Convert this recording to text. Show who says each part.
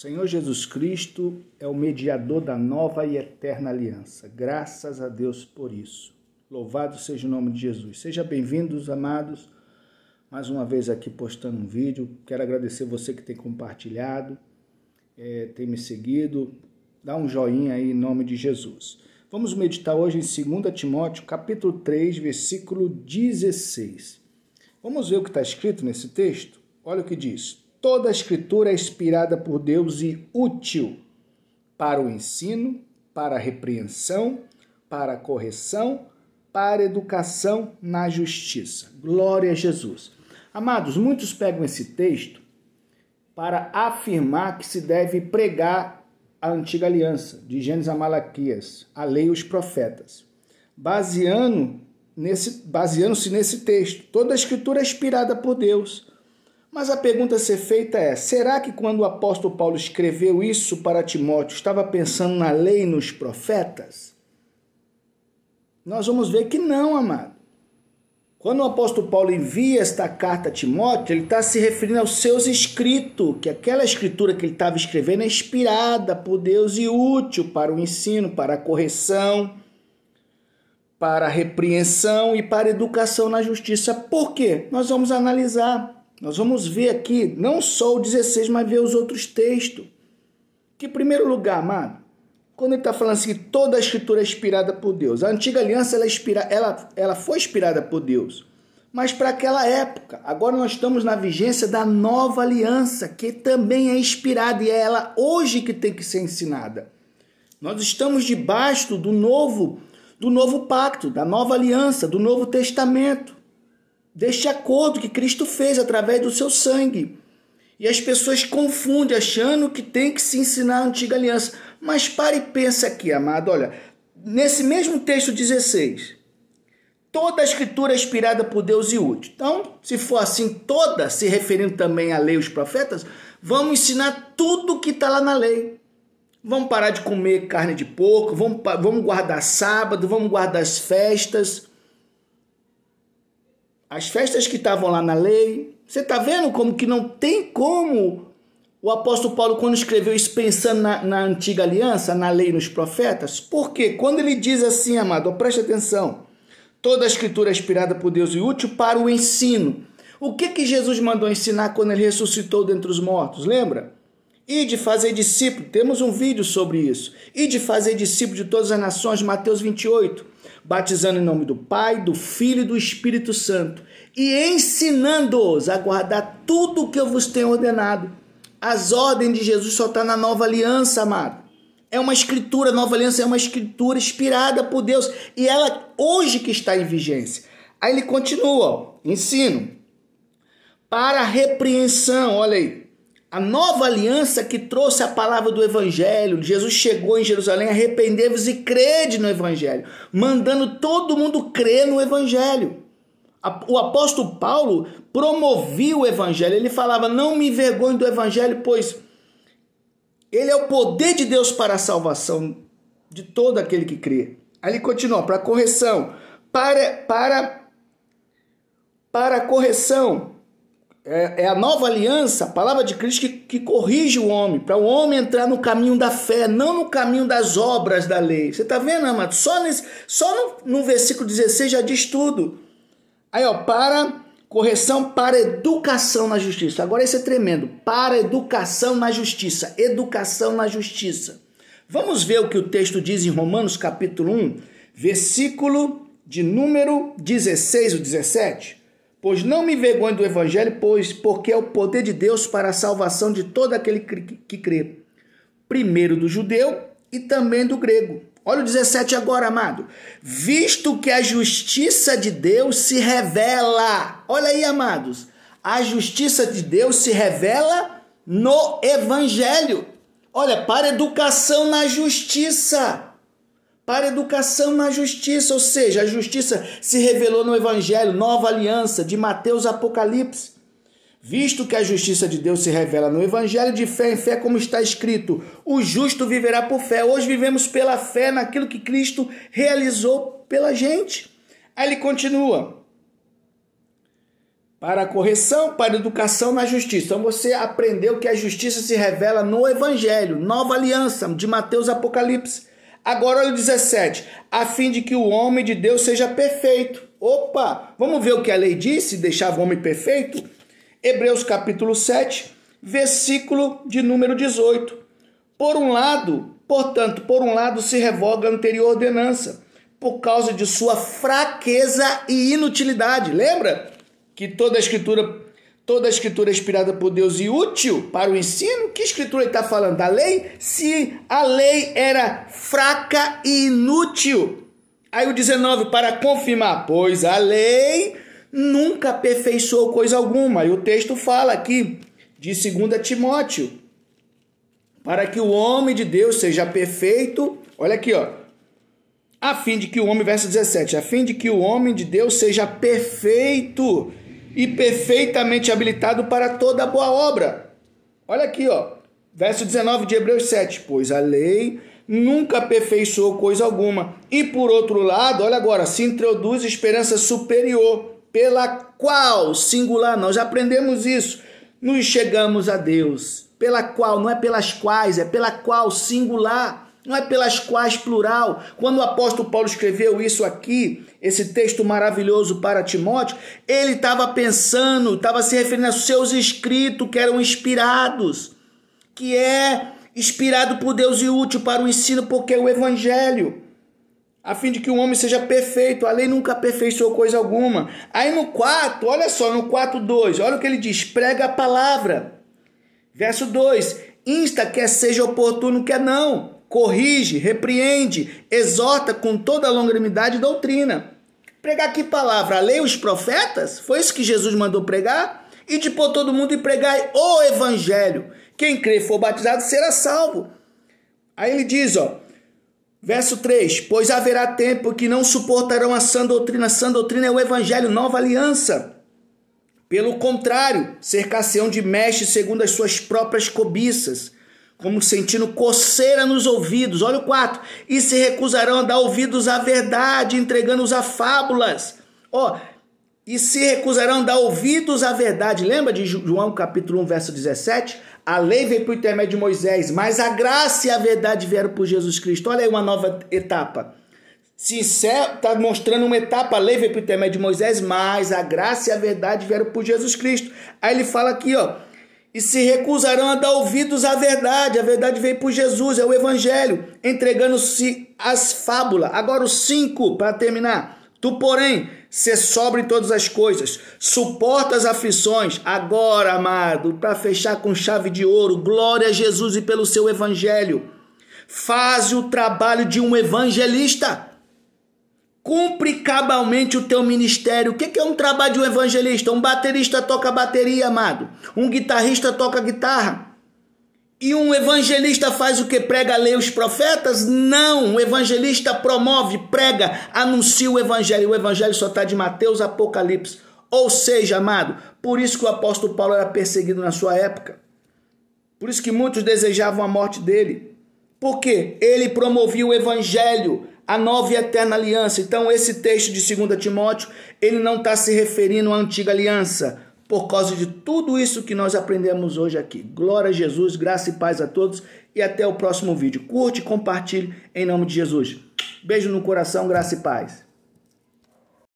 Speaker 1: Senhor Jesus Cristo é o mediador da nova e eterna aliança. Graças a Deus por isso. Louvado seja o nome de Jesus. Seja bem-vindos, amados. Mais uma vez aqui postando um vídeo. Quero agradecer você que tem compartilhado, é, tem me seguido. Dá um joinha aí em nome de Jesus. Vamos meditar hoje em 2 Timóteo, capítulo 3, versículo 16. Vamos ver o que está escrito nesse texto? Olha o que diz. Toda a Escritura é inspirada por Deus e útil para o ensino, para a repreensão, para a correção, para a educação na justiça. Glória a Jesus. Amados, muitos pegam esse texto para afirmar que se deve pregar a antiga aliança, de Gênesis a Malaquias, a lei e os profetas, baseando-se nesse, baseando nesse texto. Toda a escritura é inspirada por Deus mas a pergunta a ser feita é: será que quando o apóstolo Paulo escreveu isso para Timóteo, estava pensando na lei e nos profetas? Nós vamos ver que não, amado. Quando o apóstolo Paulo envia esta carta a Timóteo, ele está se referindo aos seus escritos, que aquela escritura que ele estava escrevendo é inspirada por Deus e útil para o ensino, para a correção, para a repreensão e para a educação na justiça. Por quê? Nós vamos analisar nós vamos ver aqui não só o 16, mas ver os outros textos. Que, em primeiro lugar, amado, quando ele está falando assim, toda a escritura é inspirada por Deus. A antiga aliança ela, é inspira, ela, ela foi inspirada por Deus. Mas para aquela época, agora nós estamos na vigência da nova aliança, que também é inspirada e é ela hoje que tem que ser ensinada. Nós estamos debaixo do novo, do novo pacto, da nova aliança, do novo testamento deste acordo que Cristo fez através do seu sangue. E as pessoas confundem achando que tem que se ensinar a antiga aliança. Mas pare e pensa aqui, amado. Olha, nesse mesmo texto 16, toda a escritura é inspirada por Deus e útil. Então, se for assim, toda, se referindo também à lei e os profetas, vamos ensinar tudo o que está lá na lei. Vamos parar de comer carne de porco, vamos, vamos guardar sábado, vamos guardar as festas, as festas que estavam lá na lei. Você está vendo como que não tem como o apóstolo Paulo, quando escreveu isso pensando na, na antiga aliança, na lei e nos profetas? Porque quando ele diz assim, amado, preste atenção, toda a escritura é inspirada por Deus e útil para o ensino. O que, que Jesus mandou ensinar quando ele ressuscitou dentre os mortos? Lembra? E de fazer discípulo, temos um vídeo sobre isso. E de fazer discípulo de todas as nações, Mateus 28, batizando em nome do Pai, do Filho e do Espírito Santo, e ensinando-os a guardar tudo o que eu vos tenho ordenado. As ordens de Jesus só está na nova aliança, amado. É uma escritura, a nova aliança é uma escritura inspirada por Deus e ela hoje que está em vigência. Aí ele continua, ó, ensino para repreensão, olha aí a nova aliança que trouxe a palavra do Evangelho. Jesus chegou em Jerusalém, arrependei-vos e crede no Evangelho, mandando todo mundo crer no Evangelho. O apóstolo Paulo promovia o Evangelho. Ele falava: Não me envergonhe do Evangelho, pois ele é o poder de Deus para a salvação de todo aquele que crê. Aí ele continua: para correção, para, para, para correção é, é, a nova aliança, a palavra de Cristo que, que corrige o homem, para o homem entrar no caminho da fé, não no caminho das obras da lei. Você está vendo, amado? Só, nesse, só no, no versículo 16 já diz tudo. Aí, ó, para correção, para educação na justiça. Agora isso é tremendo. Para educação na justiça. Educação na justiça. Vamos ver o que o texto diz em Romanos capítulo 1, versículo de número 16 ou 17? Pois não me envergonho do evangelho, pois porque é o poder de Deus para a salvação de todo aquele que crê, primeiro do judeu e também do grego. Olha o 17 agora, amado. Visto que a justiça de Deus se revela. Olha aí, amados. A justiça de Deus se revela no evangelho. Olha, para educação na justiça para educação na justiça, ou seja, a justiça se revelou no Evangelho, nova aliança, de Mateus Apocalipse. Visto que a justiça de Deus se revela no Evangelho de fé em fé, como está escrito, o justo viverá por fé. Hoje vivemos pela fé naquilo que Cristo realizou pela gente. Aí ele continua. Para a correção, para a educação na justiça. Então você aprendeu que a justiça se revela no Evangelho, nova aliança, de Mateus Apocalipse. Agora olha o 17, a fim de que o homem de Deus seja perfeito. Opa, vamos ver o que a lei disse, deixava o homem perfeito? Hebreus capítulo 7, versículo de número 18. Por um lado, portanto, por um lado se revoga a anterior ordenança, por causa de sua fraqueza e inutilidade. Lembra que toda a escritura toda a escritura é inspirada por Deus e útil para o ensino. Que escritura ele está falando? Da lei? Se a lei era fraca e inútil. Aí o 19, para confirmar, pois a lei nunca aperfeiçoou coisa alguma. E o texto fala aqui de 2 Timóteo. Para que o homem de Deus seja perfeito, olha aqui, ó. A fim de que o homem, verso 17, a fim de que o homem de Deus seja perfeito, e perfeitamente habilitado para toda boa obra. Olha aqui, ó, verso 19 de Hebreus 7. Pois a lei nunca aperfeiçoou coisa alguma. E por outro lado, olha agora, se introduz esperança superior, pela qual, singular, nós aprendemos isso, nos chegamos a Deus. Pela qual, não é pelas quais, é pela qual, singular não é pelas quais plural. Quando o apóstolo Paulo escreveu isso aqui, esse texto maravilhoso para Timóteo, ele estava pensando, estava se referindo aos seus escritos que eram inspirados, que é inspirado por Deus e útil para o ensino, porque é o evangelho a fim de que o homem seja perfeito. A lei nunca aperfeiçoou coisa alguma. Aí no 4, olha só, no 4, 2, olha o que ele diz: prega a palavra. Verso 2: insta, quer seja oportuno, quer não corrige, repreende, exorta com toda a longanimidade e doutrina. Pregar que palavra? A lei os profetas? Foi isso que Jesus mandou pregar? E de pôr todo mundo e pregar o evangelho. Quem crer e for batizado será salvo. Aí ele diz, ó, verso 3: Pois haverá tempo que não suportarão a sã doutrina. A sã doutrina é o evangelho, nova aliança. Pelo contrário, cercar-se-ão de mestres segundo as suas próprias cobiças como sentindo coceira nos ouvidos. Olha o 4. E se recusarão a dar ouvidos à verdade, entregando-os a fábulas. Ó, oh, e se recusarão a dar ouvidos à verdade. Lembra de João capítulo 1, verso 17? A lei veio por intermédio de Moisés, mas a graça e a verdade vieram por Jesus Cristo. Olha aí uma nova etapa. Sincero, está mostrando uma etapa, a lei veio por intermédio de Moisés, mas a graça e a verdade vieram por Jesus Cristo. Aí ele fala aqui, ó, e se recusarão a dar ouvidos à verdade. A verdade veio por Jesus, é o Evangelho, entregando-se às fábulas. Agora, os cinco, para terminar. Tu, porém, ser sobre todas as coisas, suporta as aflições. Agora, amado, para fechar com chave de ouro, glória a Jesus e pelo seu Evangelho. Faz o trabalho de um evangelista. Cumpre cabalmente o teu ministério. O que é um trabalho de um evangelista? Um baterista toca bateria, amado. Um guitarrista toca guitarra. E um evangelista faz o que? Prega a lei os profetas? Não. O evangelista promove, prega, anuncia o evangelho. O evangelho só está de Mateus, Apocalipse. Ou seja, amado, por isso que o apóstolo Paulo era perseguido na sua época. Por isso que muitos desejavam a morte dele. Por quê? Ele promovia o evangelho, a nova e é eterna aliança. Então, esse texto de 2 Timóteo, ele não está se referindo à antiga aliança, por causa de tudo isso que nós aprendemos hoje aqui. Glória a Jesus, graça e paz a todos e até o próximo vídeo. Curte, compartilhe em nome de Jesus. Beijo no coração, graça e paz.